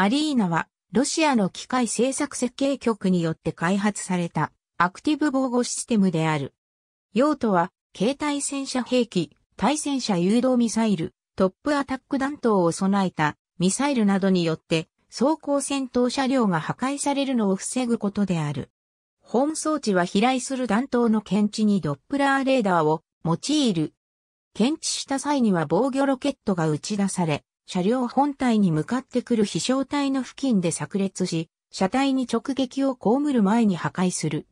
アリーナは、ロシアの機械製作設計局によって開発されたアクティブ防護システムである。用途は、携帯戦車兵器、対戦車誘導ミサイル、トップアタック弾頭を備えたミサイルなどによって装甲戦闘車両が破壊されるのを防ぐことである。本装置は飛来する弾頭の検知にドップラーレーダーを用いる。検知した際には防御ロケットが打ち出され、車両本体に向かってくる飛翔体の付近で炸裂し、車体に直撃を被る前に破壊する。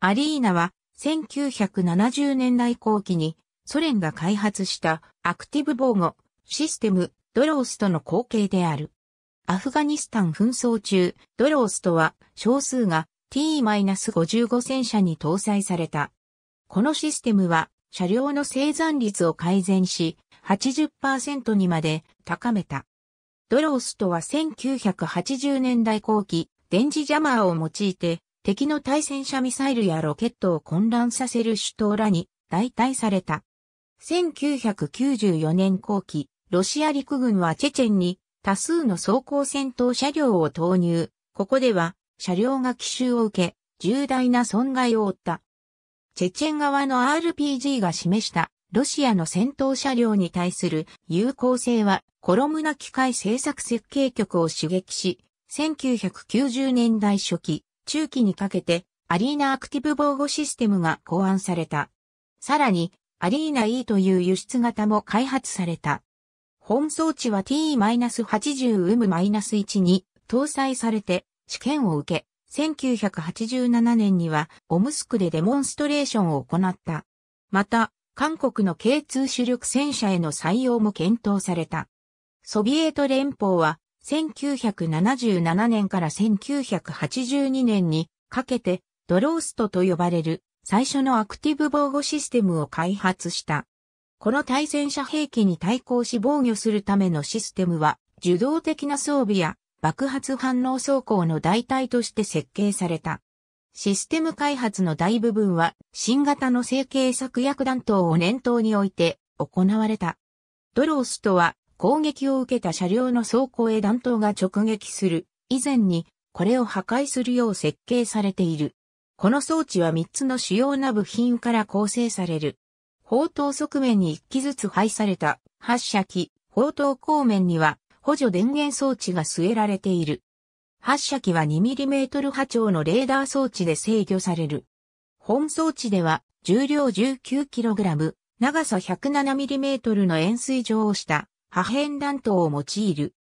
アリーナは1970年代後期にソ連が開発したアクティブ防護システムドロースとの後継である。アフガニスタン紛争中、ドロースとは少数が T-55 戦車に搭載された。このシステムは車両の生産率を改善し、80%にまで高めた。ドロースとは1980年代後期、電磁ジャマーを用いて、敵の対戦車ミサイルやロケットを混乱させる首都らに代替された。1994年後期、ロシア陸軍はチェチェンに多数の装甲戦闘車両を投入。ここでは車両が奇襲を受け、重大な損害を負った。チェチェン側の RPG が示したロシアの戦闘車両に対する有効性はコロムナ機械製作設計局を刺激し、1990年代初期、中期にかけてアリーナアクティブ防護システムが考案された。さらに、アリーナ E という輸出型も開発された。本装置は T-80M-1 に搭載されて試験を受け、1987年にはオムスクでデモンストレーションを行った。また、韓国の K2 主力戦車への採用も検討された。ソビエト連邦は1977年から1982年にかけてドローストと呼ばれる最初のアクティブ防護システムを開発した。この対戦車兵器に対抗し防御するためのシステムは受動的な装備や爆発反応装甲の代替として設計された。システム開発の大部分は新型の成形策略弾頭を念頭に置いて行われた。ドロースとは攻撃を受けた車両の走行へ弾頭が直撃する以前にこれを破壊するよう設計されている。この装置は3つの主要な部品から構成される。砲塔側面に1機ずつ配された発射機、砲塔後面には補助電源装置が据えられている。発射機は 2mm 波長のレーダー装置で制御される。本装置では重量 19kg、長さ 107mm の円錐状をした破片弾頭を用いる。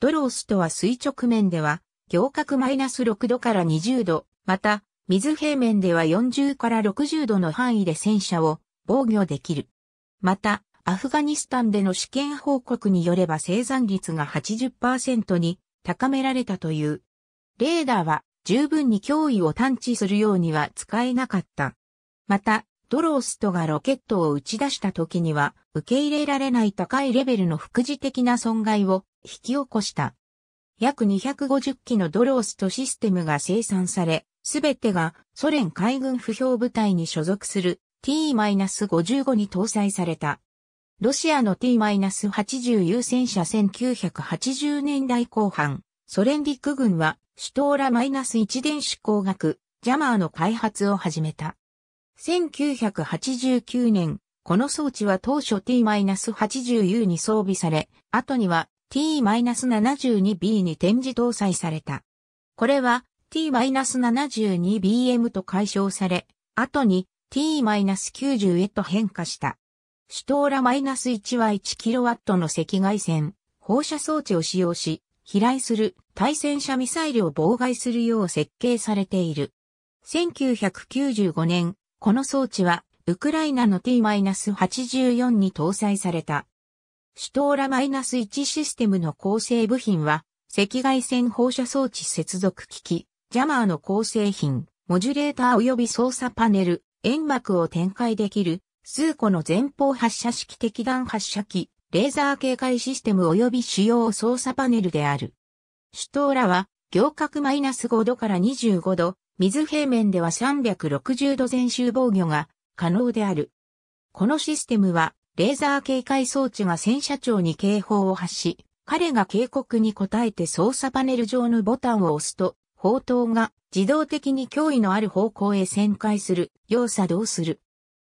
ドロースとは垂直面では、行角マイナス6度から20度、また、水平面では40から60度の範囲で戦車を防御できる。また、アフガニスタンでの試験報告によれば生産率が80%に高められたという。レーダーは十分に脅威を探知するようには使えなかった。また、ドローストがロケットを打ち出した時には、受け入れられない高いレベルの副次的な損害を引き起こした。約250機のドローストシステムが生産され、すべてがソ連海軍不評部隊に所属する T-55 に搭載された。ロシアの T-80 優先車1980年代後半、ソ連陸軍はシュトーラ -1 電子工学、ジャマーの開発を始めた。1989年、この装置は当初 T-80U に装備され、後には T-72B に展示搭載された。これは T-72BM と解消され、後に T-90 へと変化した。シュトーラ -1 は 1kW の赤外線、放射装置を使用し、飛来する対戦車ミサイルを妨害するよう設計されている。1995年、この装置は、ウクライナの T-84 に搭載された。シュトーラ -1 システムの構成部品は、赤外線放射装置接続機器、ジャマーの構成品、モジュレーター及び操作パネル、煙幕を展開できる数個の前方発射式敵弾発射機、レーザー警戒システム及び主要操作パネルである。主塔らは、行角マイナス5度から25度、水平面では360度全周防御が可能である。このシステムは、レーザー警戒装置が戦車長に警報を発し、彼が警告に応えて操作パネル上のボタンを押すと、砲塔が自動的に脅威のある方向へ旋回する、要作動する。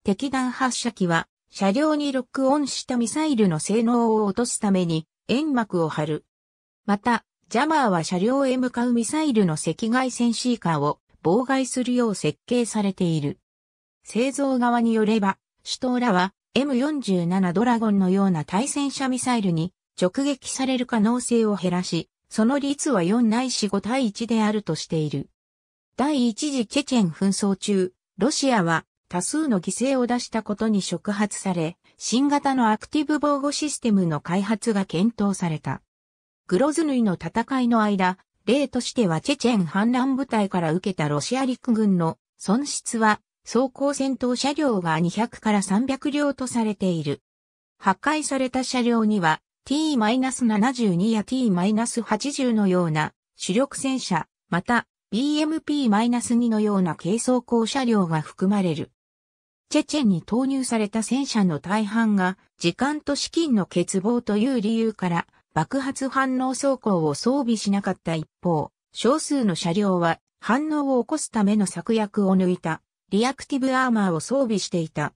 敵弾発射機は、車両にロックオンしたミサイルの性能を落とすために、煙幕を張る。また、ジャマーは車両へ向かうミサイルの赤外線シーカーを妨害するよう設計されている。製造側によれば、首都らは M47 ドラゴンのような対戦車ミサイルに直撃される可能性を減らし、その率は4ないし5対1であるとしている。第一次チェチェン紛争中、ロシアは多数の犠牲を出したことに触発され、新型のアクティブ防護システムの開発が検討された。グロズヌイの戦いの間、例としてはチェチェン反乱部隊から受けたロシア陸軍の損失は、装甲戦闘車両が200から300両とされている。破壊された車両には T-72 や T-80 のような主力戦車、また BMP-2 のような軽装甲車両が含まれる。チェチェンに投入された戦車の大半が、時間と資金の欠乏という理由から、爆発反応装甲を装備しなかった一方、少数の車両は反応を起こすための策略を抜いた、リアクティブアーマーを装備していた。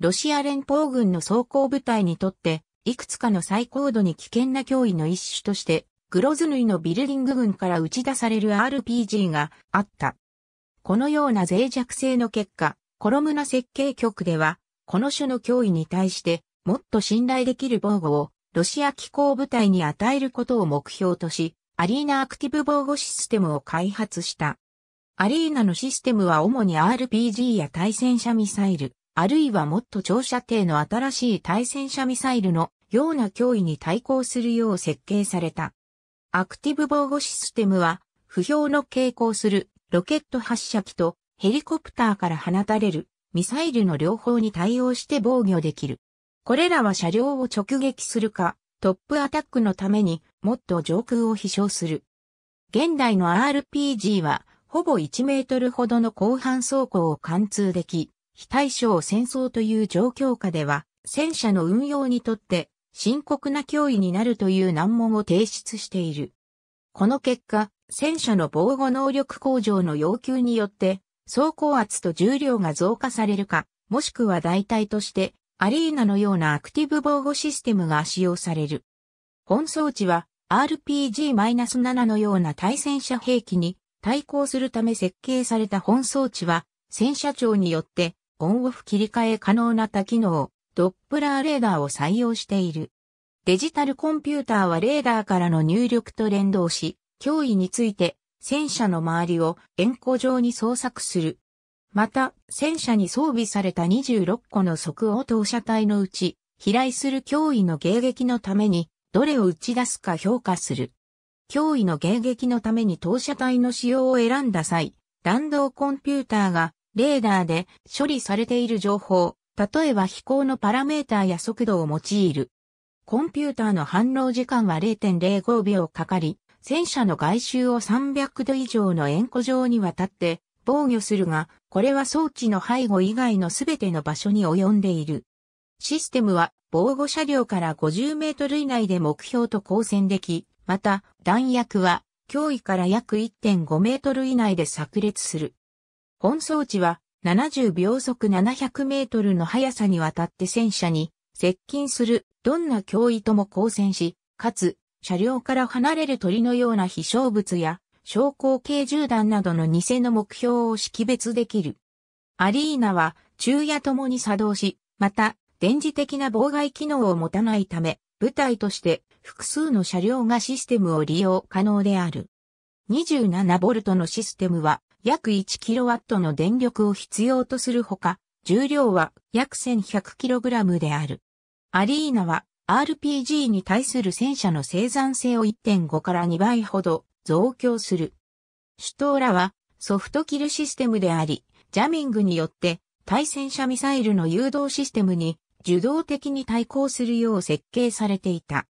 ロシア連邦軍の装甲部隊にとって、いくつかの最高度に危険な脅威の一種として、グロズヌイのビルディング軍から打ち出される RPG があった。このような脆弱性の結果、コロムナ設計局では、この種の脅威に対して、もっと信頼できる防護を、ロシア機構部隊に与えることを目標とし、アリーナアクティブ防護システムを開発した。アリーナのシステムは主に RPG や対戦車ミサイル、あるいはもっと長射程の新しい対戦車ミサイルのような脅威に対抗するよう設計された。アクティブ防護システムは、不評の傾向するロケット発射機とヘリコプターから放たれるミサイルの両方に対応して防御できる。これらは車両を直撃するか、トップアタックのためにもっと上空を飛翔する。現代の RPG は、ほぼ1メートルほどの広範走行を貫通でき、非対称戦争という状況下では、戦車の運用にとって深刻な脅威になるという難問を提出している。この結果、戦車の防護能力向上の要求によって、走行圧と重量が増加されるか、もしくは代替として、アリーナのようなアクティブ防護システムが使用される。本装置は RPG-7 のような対戦車兵器に対抗するため設計された本装置は、戦車長によってオンオフ切り替え可能な多機能、ドップラーレーダーを採用している。デジタルコンピューターはレーダーからの入力と連動し、脅威について戦車の周りを円弧状に捜索する。また、戦車に装備された26個の即応投射体のうち、飛来する脅威の迎撃のために、どれを打ち出すか評価する。脅威の迎撃のために投射体の使用を選んだ際、弾道コンピューターがレーダーで処理されている情報、例えば飛行のパラメーターや速度を用いる。コンピューターの反応時間は0.05秒かかり、戦車の外周を300度以上の円弧状にわたって防御するが、これは装置の背後以外のすべての場所に及んでいる。システムは防護車両から50メートル以内で目標と交戦でき、また弾薬は脅威から約1.5メートル以内で炸裂する。本装置は70秒速700メートルの速さにわたって戦車に接近するどんな脅威とも交戦し、かつ車両から離れる鳥のような飛翔物や、昇降系銃弾などの偽の目標を識別できる。アリーナは昼夜ともに作動し、また、電磁的な妨害機能を持たないため、部隊として複数の車両がシステムを利用可能である。27V のシステムは約 1kW の電力を必要とするほか、重量は約 1100kg である。アリーナは RPG に対する戦車の生産性を1.5から2倍ほど増強する。シュトーラはソフトキルシステムであり、ジャミングによって対戦車ミサイルの誘導システムに受動的に対抗するよう設計されていた。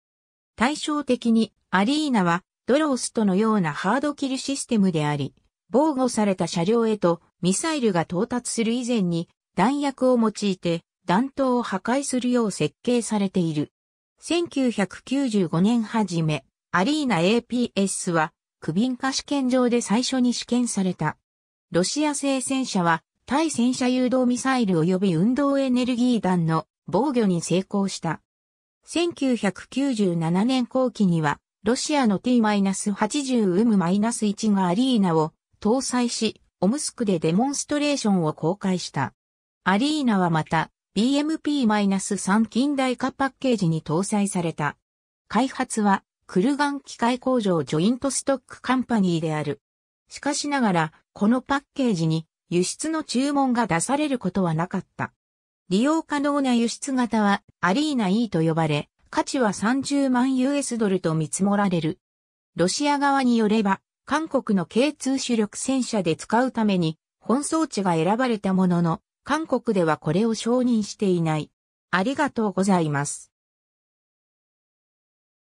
対照的にアリーナはドローストのようなハードキルシステムであり、防護された車両へとミサイルが到達する以前に弾薬を用いて弾頭を破壊するよう設計されている。1995年初め、アリーナ APS は、クビンカ試験場で最初に試験された。ロシア製戦車は、対戦車誘導ミサイル及び運動エネルギー弾の防御に成功した。1997年後期には、ロシアの t 8 0ム1がアリーナを搭載し、オムスクでデモンストレーションを公開した。アリーナはまた、BMP-3 近代化パッケージに搭載された。開発は、クルガン機械工場ジョイントストックカンパニーである。しかしながら、このパッケージに輸出の注文が出されることはなかった。利用可能な輸出型はアリーナ E と呼ばれ、価値は30万 US ドルと見積もられる。ロシア側によれば、韓国の K2 主力戦車で使うために、本装置が選ばれたものの、韓国ではこれを承認していない。ありがとうございます。